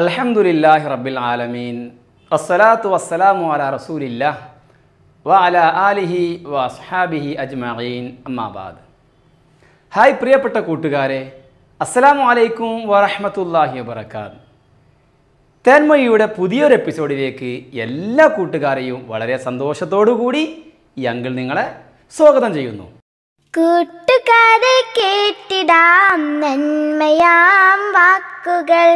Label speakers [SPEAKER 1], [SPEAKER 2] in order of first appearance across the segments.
[SPEAKER 1] അലഹമുല്ലാഹി റബ്ബിൽ ആലമീൻ അസ്സലാത്തു വസ്സലാമു അല റസൂലില്ല വ അല ആലിഹി വ അസ്ഹാബിഹി അജ്മീൻ അമ്മാബാദ് ഹായ് പ്രിയപ്പെട്ട കൂട്ടുകാരെ അസ്സലാമു അലൈക്കും വറഹമത്തല്ലാഹി വബർക്കാത്ത് തേന്മയുടെ പുതിയൊരു എപ്പിസോഡിലേക്ക് എല്ലാ കൂട്ടുകാരെയും വളരെ സന്തോഷത്തോടു കൂടി ഈ അങ്കിൾ നിങ്ങളെ സ്വാഗതം ചെയ്യുന്നു കൂട്ടുകാരെ കേട്ടിടാം നന്മയാം വാക്കുകൾ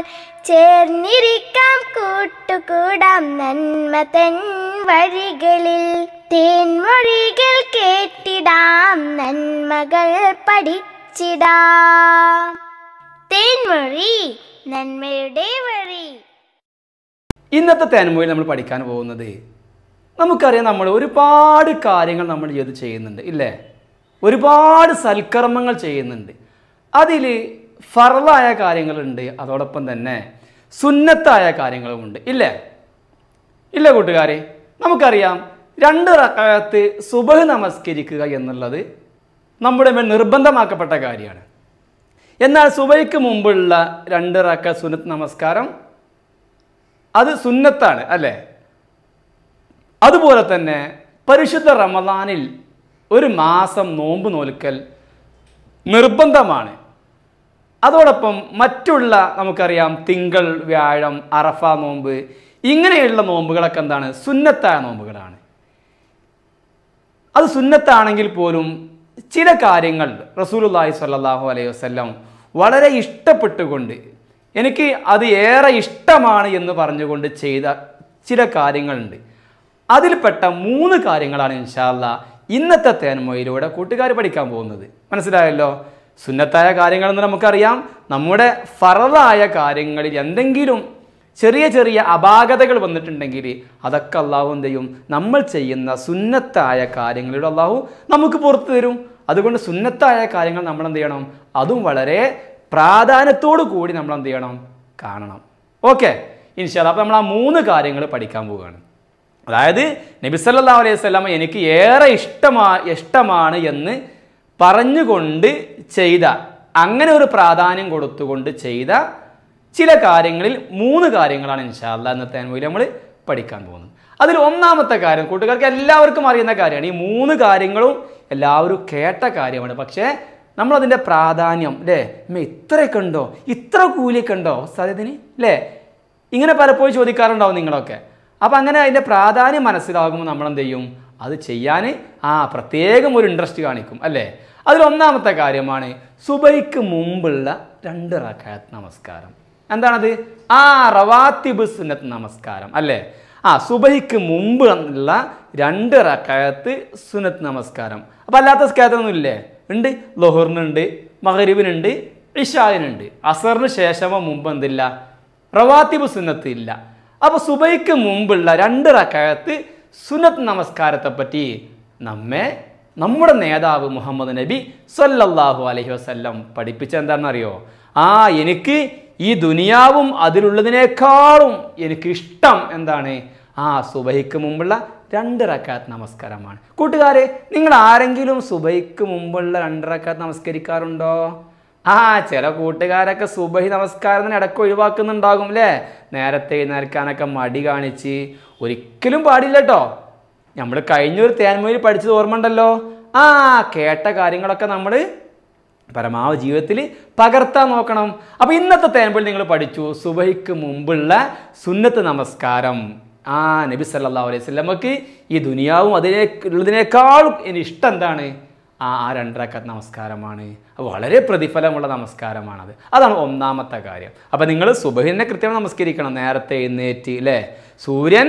[SPEAKER 1] ചേർന്നിരിക്കാം കൂട്ടുകൂടാം നന്മ തൻ വഴികളിൽ തേൻമൊഴികൾ കേട്ടിടാം നന്മകൾ പഠിച്ചിടാം തേൻമൊഴി നന്മയുടെ വഴി ഇന്നത്തെ തേൻമൊഴി നമ്മൾ പഠിക്കാൻ പോകുന്നത് നമുക്കറിയാം നമ്മൾ ഒരുപാട് കാര്യങ്ങൾ നമ്മൾ ചെയ്ത് ചെയ്യുന്നുണ്ട് ഇല്ലേ ഒരുപാട് സൽക്കർമ്മങ്ങൾ ചെയ്യുന്നുണ്ട് അതിൽ ഫറലായ കാര്യങ്ങളുണ്ട് അതോടൊപ്പം തന്നെ സുന്നത്തായ കാര്യങ്ങളുമുണ്ട് ഇല്ലേ ഇല്ല കൂട്ടുകാരെ നമുക്കറിയാം രണ്ട് റക്കായത്ത് സുബഹ് നമസ്കരിക്കുക എന്നുള്ളത് നമ്മുടെ മേൽ നിർബന്ധമാക്കപ്പെട്ട കാര്യമാണ് എന്നാൽ സുബയ്ക്ക് മുമ്പുള്ള രണ്ട് റക്ക സുനത്ത് നമസ്കാരം അത് സുന്നത്താണ് അല്ലേ അതുപോലെ തന്നെ പരിശുദ്ധ റമദാനിൽ ഒരു മാസം നോമ്പ് നോൽക്കൽ നിർബന്ധമാണ് അതോടൊപ്പം മറ്റുള്ള നമുക്കറിയാം തിങ്കൾ വ്യാഴം അറഫ നോമ്പ് ഇങ്ങനെയുള്ള നോമ്പുകളൊക്കെ എന്താണ് സുന്നത്തായ നോമ്പുകളാണ് അത് സുന്നത്താണെങ്കിൽ പോലും ചില കാര്യങ്ങൾ റസൂലുല്ലാഹി സ്വല്ലാഹു അലൈഹി വസ്ലം വളരെ ഇഷ്ടപ്പെട്ടുകൊണ്ട് എനിക്ക് അത് ഏറെ ഇഷ്ടമാണ് എന്ന് പറഞ്ഞുകൊണ്ട് ചെയ്ത ചില കാര്യങ്ങളുണ്ട് അതിൽപ്പെട്ട മൂന്ന് കാര്യങ്ങളാണ് ഇൻഷാല്ല ഇന്നത്തെ തേന്മയിലൂടെ കൂട്ടുകാർ പഠിക്കാൻ പോകുന്നത് മനസ്സിലായല്ലോ സുന്നത്തായ കാര്യങ്ങളെന്ന് നമുക്കറിയാം നമ്മുടെ ഫറലായ കാര്യങ്ങളിൽ എന്തെങ്കിലും ചെറിയ ചെറിയ അപാകതകൾ വന്നിട്ടുണ്ടെങ്കിൽ അതൊക്കെ അള്ളാഹു എന്ത് ചെയ്യും നമ്മൾ ചെയ്യുന്ന സുന്നത്തായ കാര്യങ്ങളിലൂടെ അള്ളാഹു നമുക്ക് പുറത്തു തരും അതുകൊണ്ട് സുന്നത്തായ കാര്യങ്ങൾ നമ്മൾ എന്ത് ചെയ്യണം അതും വളരെ പ്രാധാന്യത്തോടു കൂടി നമ്മൾ എന്ത് ചെയ്യണം കാണണം ഓക്കെ ഇൻഷാല്ല അപ്പം നമ്മൾ ആ മൂന്ന് കാര്യങ്ങൾ പഠിക്കാൻ പോവുകയാണ് അതായത് നബിസല്ലാ അലൈഹി സ്വലാമ എനിക്ക് ഏറെ ഇഷ്ടമാ ഇഷ്ടമാണ് എന്ന് പറഞ്ഞുകൊണ്ട് ചെയ്ത അങ്ങനെ ഒരു പ്രാധാന്യം കൊടുത്തുകൊണ്ട് ചെയ്ത ചില കാര്യങ്ങളിൽ മൂന്ന് കാര്യങ്ങളാണ് ഇൻഷാല്ല ഇന്നത്തെ അനുഭവം നമ്മൾ പഠിക്കാൻ പോകുന്നത് അതിൽ ഒന്നാമത്തെ കാര്യം കൂട്ടുകാർക്ക് എല്ലാവർക്കും അറിയുന്ന കാര്യമാണ് ഈ മൂന്ന് കാര്യങ്ങളും എല്ലാവരും കേട്ട കാര്യമാണ് പക്ഷേ നമ്മളതിൻ്റെ പ്രാധാന്യം അല്ലേ നമ്മൾ ഇത്രയൊക്കെ ഉണ്ടോ ഇത്ര കൂലിയൊക്കെ ഉണ്ടോ സാധ്യതിന് അല്ലേ ഇങ്ങനെ പലപ്പോഴും ചോദിക്കാറുണ്ടാവും നിങ്ങളൊക്കെ അപ്പോൾ അങ്ങനെ അതിൻ്റെ പ്രാധാന്യം മനസ്സിലാകുമ്പോൾ നമ്മൾ ചെയ്യും അത് ചെയ്യാൻ ആ പ്രത്യേകം ഒരു ഇൻട്രസ്റ്റ് കാണിക്കും അല്ലേ അതിലൊന്നാമത്തെ കാര്യമാണ് സുബൈക്ക് മുമ്പുള്ള രണ്ട് റക്കാത്ത് നമസ്കാരം എന്താണത് ആ റവാത്തിബ് സുന്നത്ത് നമസ്കാരം അല്ലേ ആ സുബഹിക്ക് മുമ്പ് ഉള്ള രണ്ട് റക്കാത്ത് സുനത്ത് നമസ്കാരം അപ്പോൾ അല്ലാത്ത സ്കാത്തൊന്നും ഇല്ലേ ഉണ്ട് ലൊഹറിനുണ്ട് മഹരീബിനുണ്ട് ഇഷാദിനുണ്ട് അസറിന് ശേഷമോ മുമ്പ് എന്തില്ല റവാത്തിബ് സുന്നത്ത് ഇല്ല അപ്പോൾ സുബൈക്ക് മുമ്പുള്ള രണ്ട് റക്കാത്ത് സുനത്ത് നമസ്കാരത്തെപ്പറ്റി നമ്മെ നമ്മുടെ നേതാവ് മുഹമ്മദ് നബി സല്ലല്ലാഹു അലഹി വസ്ല്ലം എന്താണെന്നറിയോ ആ എനിക്ക് ഈ ദുനിയാവും അതിലുള്ളതിനേക്കാളും എനിക്ക് ഇഷ്ടം എന്താണ് ആ സുബഹിക്ക് മുമ്പുള്ള രണ്ട് റക്കാത്ത് നമസ്കാരമാണ് കൂട്ടുകാരെ നിങ്ങൾ ആരെങ്കിലും സുബഹിക്ക് മുമ്പുള്ള രണ്ട് റക്കാത്ത് നമസ്കരിക്കാറുണ്ടോ ആ ചില കൂട്ടുകാരൊക്കെ സുബഹി നമസ്കാരത്തിന് ഇടക്ക് ഒഴിവാക്കുന്നുണ്ടാകും അല്ലേ നേരത്തെ എഴുന്നേൽക്കാനൊക്കെ മടി കാണിച്ച് ഒരിക്കലും പാടില്ല കേട്ടോ നമ്മൾ കഴിഞ്ഞൊരു തേന്മയിൽ പഠിച്ചത് ഓർമ്മ ഉണ്ടല്ലോ ആ കേട്ട കാര്യങ്ങളൊക്കെ നമ്മൾ പരമാവധി ജീവിതത്തിൽ പകർത്താൻ നോക്കണം അപ്പോൾ ഇന്നത്തെ തേൻപിൽ നിങ്ങൾ പഠിച്ചു സുബഹിക്ക് മുമ്പുള്ള സുന്നത്ത് നമസ്കാരം ആ നബി സല്ലാ അലൈഹി വസല്ലമക്ക് ഈ ദുനിയാവും അതിനേക്കുള്ളതിനേക്കാളും ഇനി ഇഷ്ടം എന്താണ് ആ ആ രണ്ടരക്ക നമസ്കാരമാണ് വളരെ പ്രതിഫലമുള്ള നമസ്കാരമാണത് അതാണ് ഒന്നാമത്തെ കാര്യം അപ്പോൾ നിങ്ങൾ സുബഹിനെ കൃത്യം നമസ്കരിക്കണം നേരത്തെ എഴുന്നേറ്റ് അല്ലേ സൂര്യൻ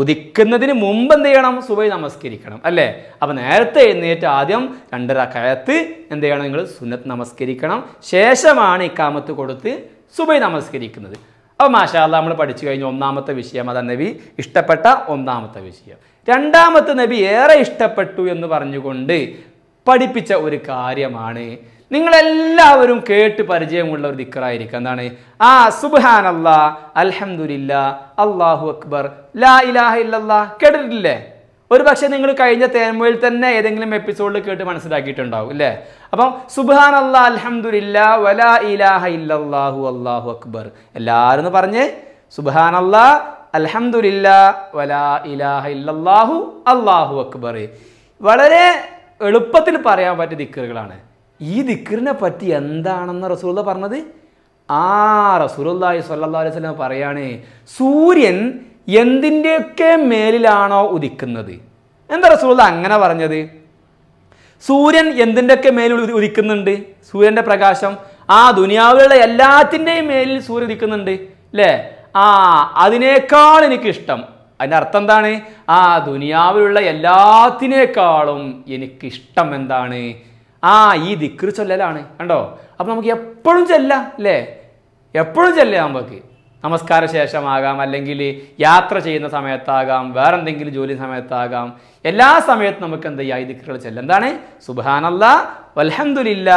[SPEAKER 1] ഉദിക്കുന്നതിന് മുമ്പ് എന്ത് ചെയ്യണം സുബഹി നമസ്കരിക്കണം അല്ലേ അപ്പോൾ നേരത്തെ എഴുന്നേറ്റ് ആദ്യം രണ്ടര എന്ത് ചെയ്യണം നിങ്ങൾ സുന്നത്ത് നമസ്കരിക്കണം ശേഷമാണ് ഇക്കാമത്ത് കൊടുത്ത് സുബൈ നമസ്കരിക്കുന്നത് അപ്പോൾ മാഷാല്ല നമ്മൾ പഠിച്ചു കഴിഞ്ഞ ഒന്നാമത്തെ വിഷയം അതാ നബി ഇഷ്ടപ്പെട്ട ഒന്നാമത്തെ വിഷയം രണ്ടാമത്തെ നബി ഏറെ ഇഷ്ടപ്പെട്ടു എന്ന് പറഞ്ഞുകൊണ്ട് പഠിപ്പിച്ച ഒരു കാര്യമാണ് നിങ്ങളെല്ലാവരും കേട്ട് പരിചയമുള്ള ഒരു ദിക്കറായിരിക്കും എന്താണ് ആ സുബാൻ അല്ലാ അലഹമുല്ല അള്ളാഹു അക്ബർ ലാ ഇലാഹ ഇല്ലല്ലാ കേട്ടിട്ടില്ലേ ഒരു പക്ഷേ നിങ്ങൾ കഴിഞ്ഞ തേന്മയിൽ തന്നെ ഏതെങ്കിലും എപ്പിസോഡിൽ കേട്ട് മനസ്സിലാക്കിയിട്ടുണ്ടാവും അല്ലേ അപ്പം സുബാൻ അല്ലാ അലഹമുല്ല വലാ ഇലാഹ ഇല്ലല്ലാഹു അള്ളാഹു അക്ബർ എല്ലാവരും പറഞ്ഞ് സുബാൻ അല്ലാ അലഹമുല്ല വലാ ഇലാഹ ഇല്ലല്ലാഹു അള്ളാഹു അക്ബർ വളരെ എളുപ്പത്തിൽ പറയാൻ പറ്റിയ ദിക്കറുകളാണ് ഈ ദിക്കറിനെ പറ്റി എന്താണെന്ന് റസൂല പറഞ്ഞത് ആ റസൂലി സല്ലാ അലൈഹി സ്വലം പറയാണ് സൂര്യൻ എന്തിൻ്റെയൊക്കെ മേലിലാണോ ഉദിക്കുന്നത് എന്താ റസൂല അങ്ങനെ പറഞ്ഞത് സൂര്യൻ എന്തിൻ്റെയൊക്കെ മേലിൽ ഉദിക്കുന്നുണ്ട് സൂര്യൻ്റെ പ്രകാശം ആ ദുനിയാവിലുള്ള എല്ലാത്തിൻ്റെയും മേലിൽ സൂര്യൻ ഉദിക്കുന്നുണ്ട് അല്ലേ ആ അതിനേക്കാൾ എനിക്കിഷ്ടം അർത്ഥം എന്താണ് ആ ദുനിയാവിലുള്ള എല്ലാത്തിനേക്കാളും എനിക്കിഷ്ടം എന്താണ് ആ ഈ ദിക്കൃ ചൊല്ലലാണ് കണ്ടോ അപ്പം നമുക്ക് എപ്പോഴും ചെല്ലാം അല്ലേ എപ്പോഴും ചെല്ലാം നമുക്ക് നമസ്കാര ശേഷമാകാം അല്ലെങ്കിൽ യാത്ര ചെയ്യുന്ന സമയത്താകാം വേറെ എന്തെങ്കിലും ജോലി സമയത്താകാം എല്ലാ സമയത്തും നമുക്ക് എന്ത് ചെയ്യാം ഈ ദിക്കൃ ചെല്ലാം എന്താണ് സുബാനല്ലാ വൽഹന്ദില്ല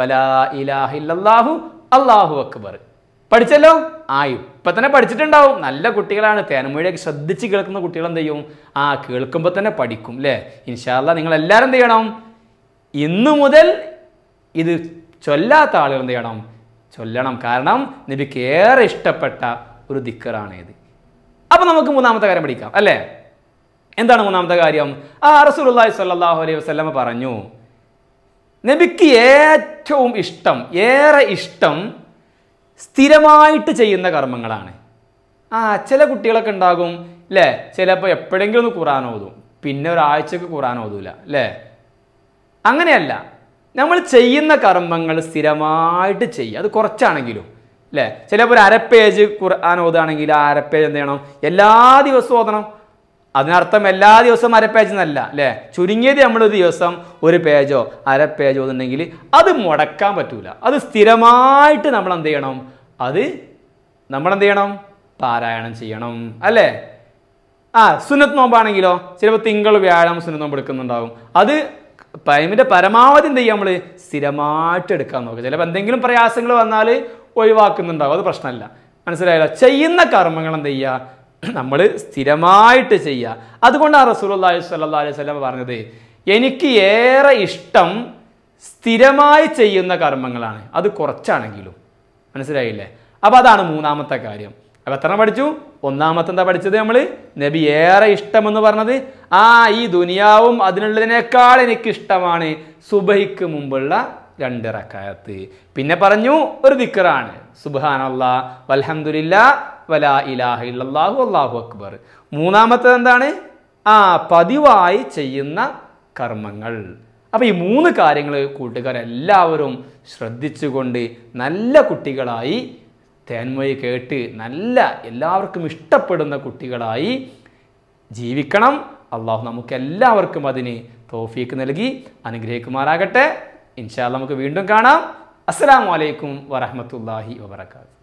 [SPEAKER 1] വലാ ഇലാഹില്ലാഹു അള്ളാഹു അക്ബർ പഠിച്ചല്ലോ ആ ഇപ്പം തന്നെ പഠിച്ചിട്ടുണ്ടാവും നല്ല കുട്ടികളാണ് തേനമൊഴിയൊക്കെ ശ്രദ്ധിച്ച് കേൾക്കുന്ന കുട്ടികൾ എന്ത് ചെയ്യും ആ കേൾക്കുമ്പോൾ തന്നെ പഠിക്കും അല്ലേ ഇൻഷാല്ല നിങ്ങൾ എല്ലാവരും എന്ത് ചെയ്യണം ഇന്നു മുതൽ ഇത് ചൊല്ലാത്ത ആളുകൾ എന്ത് ചെയ്യണം ചൊല്ലണം കാരണം നിനക്ക് ഏറെ ഇഷ്ടപ്പെട്ട ഒരു ദിക്കറാണ് ഇത് അപ്പം നമുക്ക് മൂന്നാമത്തെ കാര്യം പഠിക്കാം അല്ലേ എന്താണ് മൂന്നാമത്തെ കാര്യം ആ റസൂലുള്ളാഹി സ്വല്ലല്ലാഹു അലൈഹി വസല്ലമ പറഞ്ഞു നബിക്ക് ഏറ്റവും ഇഷ്ടം ഏറെ ഇഷ്ടം സ്ഥിരമായിട്ട് ചെയ്യുന്ന കർമ്മങ്ങളാണ് ആ ചില കുട്ടികളൊക്കെ ഉണ്ടാകും അല്ലേ ചിലപ്പോൾ എപ്പോഴെങ്കിലും ഒന്ന് കുറാൻ ഓതും പിന്നെ ഒരാഴ്ചക്ക് കുറാൻ ഓതൂല അല്ലേ അങ്ങനെയല്ല നമ്മൾ ചെയ്യുന്ന കർമ്മങ്ങൾ സ്ഥിരമായിട്ട് ചെയ്യുക അത് കുറച്ചാണെങ്കിലും അല്ലേ ചിലപ്പോൾ ഒരു അര പേജ് ഖുർആൻ ഓതുകയാണെങ്കിൽ ആ അര പേജ് എന്ത് ചെയ്യണം എല്ലാ ദിവസവും ഓതണം അതിനർത്ഥം എല്ലാ ദിവസവും അരപ്പേജ് എന്നല്ല അല്ലേ ചുരുങ്ങിയത് നമ്മൾ ഒരു ദിവസം ഒരു പേജോ അര പേജോ എന്നുണ്ടെങ്കിൽ അത് മുടക്കാൻ പറ്റൂല അത് സ്ഥിരമായിട്ട് നമ്മൾ എന്ത് ചെയ്യണം അത് നമ്മൾ എന്ത് ചെയ്യണം പാരായണം ചെയ്യണം അല്ലേ ആ സുനത്ത് നോമ്പാണെങ്കിലോ ചിലപ്പോൾ തിങ്കൾ വ്യാഴം സുനത്ത് നോമ്പ് എടുക്കുന്നുണ്ടാവും അത് ടൈമിൻ്റെ പരമാവധി എന്ത് ചെയ്യുക നമ്മൾ സ്ഥിരമായിട്ട് എടുക്കാൻ നോക്കുക ചിലപ്പോൾ എന്തെങ്കിലും പ്രയാസങ്ങൾ വന്നാൽ ഒഴിവാക്കുന്നുണ്ടാവും അത് പ്രശ്നമല്ല മനസ്സിലായല്ലോ ചെയ്യുന്ന കർമ്മങ്ങൾ എന്ത് ചെയ്യുക നമ്മൾ സ്ഥിരമായിട്ട് ചെയ്യുക അതുകൊണ്ടാണ് റസൂലി സല്ലാ അലൈഹി സ്വലം പറഞ്ഞത് എനിക്ക് ഏറെ ഇഷ്ടം സ്ഥിരമായി ചെയ്യുന്ന കർമ്മങ്ങളാണ് അത് കുറച്ചാണെങ്കിലും മനസ്സിലായില്ലേ അപ്പോൾ അതാണ് മൂന്നാമത്തെ കാര്യം അപ്പോൾ എത്ര പഠിച്ചു ഒന്നാമത്തെ എന്താ പഠിച്ചത് നമ്മൾ നബി ഏറെ ഇഷ്ടമെന്ന് പറഞ്ഞത് ആ ഈ ദുനിയാവും അതിനുള്ളതിനേക്കാൾ എനിക്കിഷ്ടമാണ് സുബഹിക്ക് മുമ്പുള്ള രണ്ട് റക്കായത്ത് പിന്നെ പറഞ്ഞു ഒരു ദിക്കറാണ് സുബാനല്ല വൽഹമുല്ല വലാ ഇലാഹ ഇല്ലാഹു അള്ളാഹു അക്ബർ മൂന്നാമത്തത് എന്താണ് ആ പതിവായി ചെയ്യുന്ന കർമ്മങ്ങൾ അപ്പോൾ ഈ മൂന്ന് കാര്യങ്ങൾ കൂട്ടുകാരെല്ലാവരും ശ്രദ്ധിച്ചുകൊണ്ട് നല്ല കുട്ടികളായി തേന്മയെ കേട്ട് നല്ല എല്ലാവർക്കും ഇഷ്ടപ്പെടുന്ന കുട്ടികളായി ജീവിക്കണം അള്ളാഹു നമുക്ക് എല്ലാവർക്കും അതിന് തോഫീക്ക് നൽകി അനുഗ്രഹിക്കുമാറാകട്ടെ ഇൻഷാല്ല നമുക്ക് വീണ്ടും കാണാം അസ്സാം വലൈക്കും വറഹമത്തല്ലാഹി വാബർക്കാത്തു